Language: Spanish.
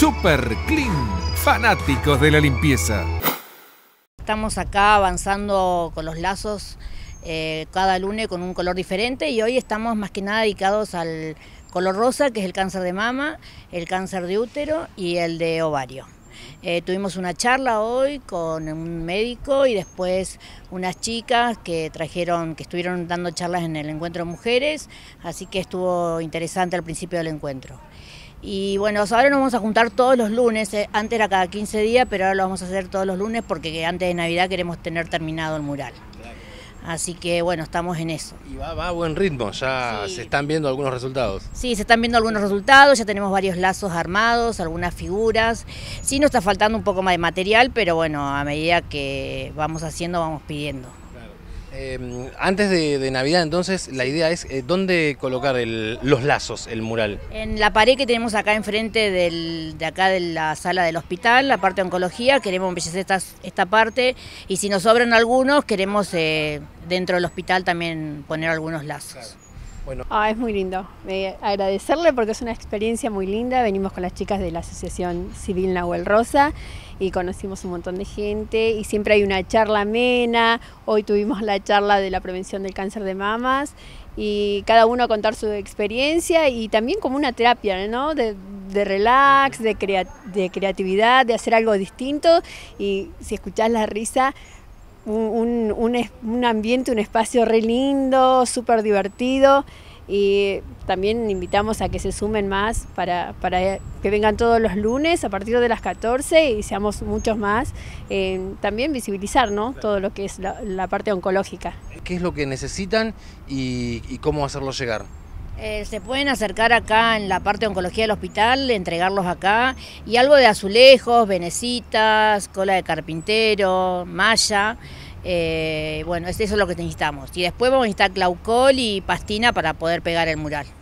Super Clean, fanáticos de la limpieza. Estamos acá avanzando con los lazos eh, cada lunes con un color diferente y hoy estamos más que nada dedicados al color rosa, que es el cáncer de mama, el cáncer de útero y el de ovario. Eh, tuvimos una charla hoy con un médico y después unas chicas que trajeron, que estuvieron dando charlas en el encuentro de mujeres, así que estuvo interesante al principio del encuentro. Y bueno, ahora nos vamos a juntar todos los lunes, eh, antes era cada 15 días, pero ahora lo vamos a hacer todos los lunes porque antes de Navidad queremos tener terminado el mural. Así que bueno, estamos en eso. Y va, va a buen ritmo, ya se están viendo algunos resultados. Sí, se están viendo algunos resultados, ya tenemos varios lazos armados, algunas figuras. Sí nos está faltando un poco más de material, pero bueno, a medida que vamos haciendo, vamos pidiendo. Em, antes de, Navidad, entonces, la idea es eh, dónde colocar los lazos, el mural. En la pared que tenemos acá enfrente de acá de la sala del hospital, la parte de oncología, queremos embellecer esta, parte y si nos sobran algunos, queremos eh, dentro del hospital también poner algunos lazos. Ah, es muy lindo. Eh, agradecerle porque es una experiencia muy linda. Venimos con las chicas de la Asociación Civil Nahuel Rosa y conocimos un montón de gente y siempre hay una charla amena. Hoy tuvimos la charla de la prevención del cáncer de mamas y cada uno a contar su experiencia y también como una terapia, ¿no? De, relax, de, de creatividad, de hacer algo distinto y si escuchás la risa un, ambiente, un espacio re lindo, súper divertido y también invitamos a que se sumen más para, que vengan todos los lunes a partir de las 14 y seamos muchos más. también visibilizar ¿no? todo lo que es la, parte oncológica. ¿Qué es lo que necesitan y cómo hacerlo llegar? Eh, se pueden acercar acá en la parte de oncología del hospital, entregarlos acá. Y algo de azulejos, venecitas, cola de carpintero, malla. Eh, bueno, eso es lo que necesitamos. Y después vamos a necesitar claucol y pastina para poder pegar el mural.